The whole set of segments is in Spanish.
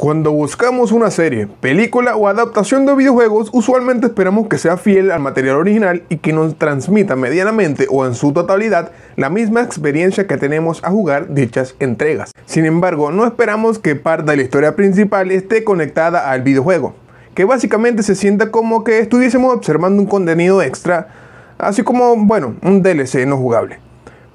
Cuando buscamos una serie, película o adaptación de videojuegos, usualmente esperamos que sea fiel al material original y que nos transmita medianamente o en su totalidad la misma experiencia que tenemos a jugar dichas entregas. Sin embargo, no esperamos que parte de la historia principal esté conectada al videojuego, que básicamente se sienta como que estuviésemos observando un contenido extra, así como, bueno, un DLC no jugable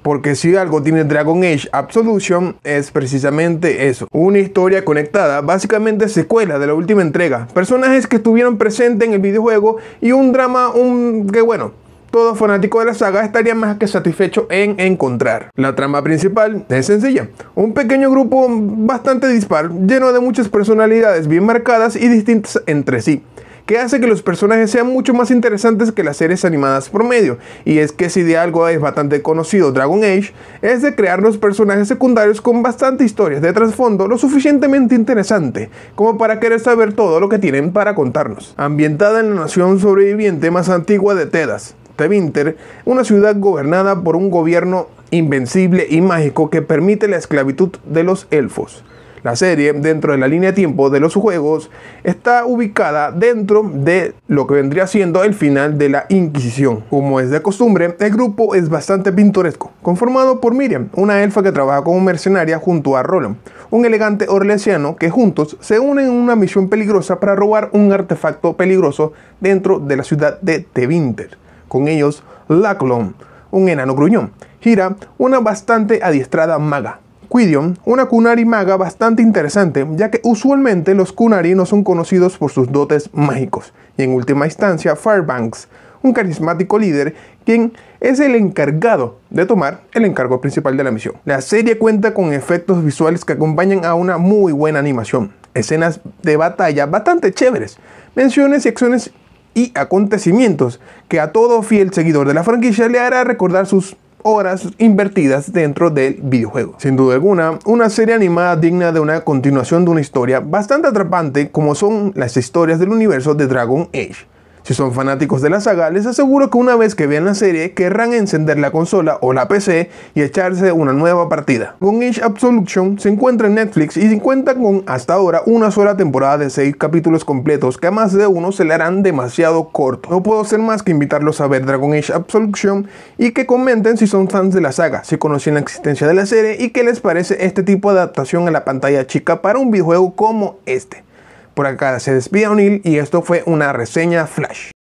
porque si algo tiene Dragon Age Absolution es precisamente eso, una historia conectada, básicamente secuela de la última entrega, personajes que estuvieron presentes en el videojuego y un drama un que bueno, todo fanático de la saga estaría más que satisfecho en encontrar. La trama principal es sencilla. Un pequeño grupo bastante dispar, lleno de muchas personalidades bien marcadas y distintas entre sí que hace que los personajes sean mucho más interesantes que las series animadas promedio. Y es que si de algo es bastante conocido Dragon Age, es de crear los personajes secundarios con bastante historias de trasfondo lo suficientemente interesante como para querer saber todo lo que tienen para contarnos. Ambientada en la nación sobreviviente más antigua de Tedas, Tevinter, una ciudad gobernada por un gobierno invencible y mágico que permite la esclavitud de los elfos. La serie, dentro de la línea de tiempo de los juegos, está ubicada dentro de lo que vendría siendo el final de la Inquisición. Como es de costumbre, el grupo es bastante pintoresco, conformado por Miriam, una elfa que trabaja como mercenaria junto a Roland, un elegante orlesiano que juntos se unen en una misión peligrosa para robar un artefacto peligroso dentro de la ciudad de Tevinter. Con ellos, Laclon, un enano gruñón, Gira, una bastante adiestrada maga, Quidion, una Kunari maga bastante interesante, ya que usualmente los Kunari no son conocidos por sus dotes mágicos, y en última instancia Fairbanks, un carismático líder quien es el encargado de tomar el encargo principal de la misión. La serie cuenta con efectos visuales que acompañan a una muy buena animación, escenas de batalla bastante chéveres, menciones y acciones y acontecimientos que a todo fiel seguidor de la franquicia le hará recordar sus horas invertidas dentro del videojuego. Sin duda alguna, una serie animada digna de una continuación de una historia bastante atrapante como son las historias del universo de Dragon Age. Si son fanáticos de la saga, les aseguro que una vez que vean la serie querrán encender la consola o la PC y echarse una nueva partida. Dragon Age Absolution se encuentra en Netflix y se cuenta con hasta ahora una sola temporada de 6 capítulos completos que a más de uno se le harán demasiado corto. No puedo hacer más que invitarlos a ver Dragon Age Absolution y que comenten si son fans de la saga, si conocen la existencia de la serie y qué les parece este tipo de adaptación a la pantalla chica para un videojuego como este. Por acá se despide O'Neill y esto fue una reseña flash.